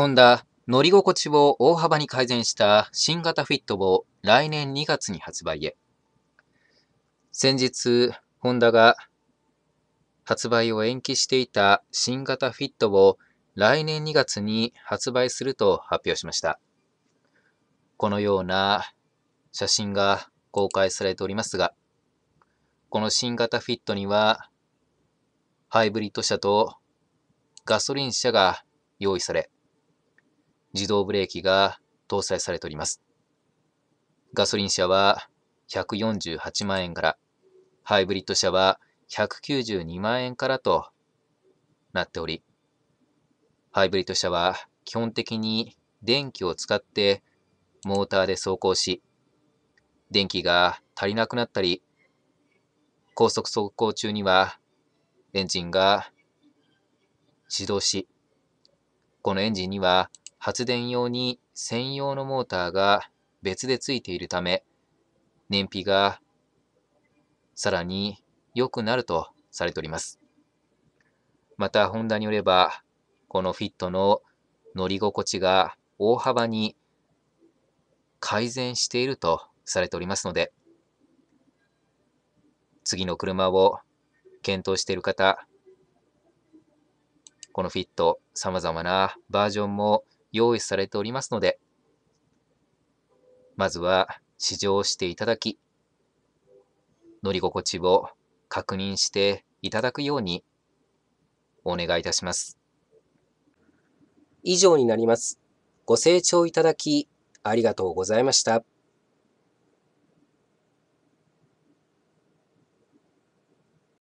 ホンダ、乗り心地を大幅に改善した新型フィットを来年2月に発売へ。先日、ホンダが発売を延期していた新型フィットを来年2月に発売すると発表しました。このような写真が公開されておりますが、この新型フィットにはハイブリッド車とガソリン車が用意され、自動ブレーキが搭載されております。ガソリン車は148万円から、ハイブリッド車は192万円からとなっており、ハイブリッド車は基本的に電気を使ってモーターで走行し、電気が足りなくなったり、高速走行中にはエンジンが始動し、このエンジンには発電用に専用のモーターが別でついているため、燃費がさらに良くなるとされております。また、ホンダによれば、このフィットの乗り心地が大幅に改善しているとされておりますので、次の車を検討している方、このフィット、様々なバージョンも用意されておりますので、まずは試乗していただき、乗り心地を確認していただくようにお願いいたします。以上になります。ご清聴いただきありがとうございました。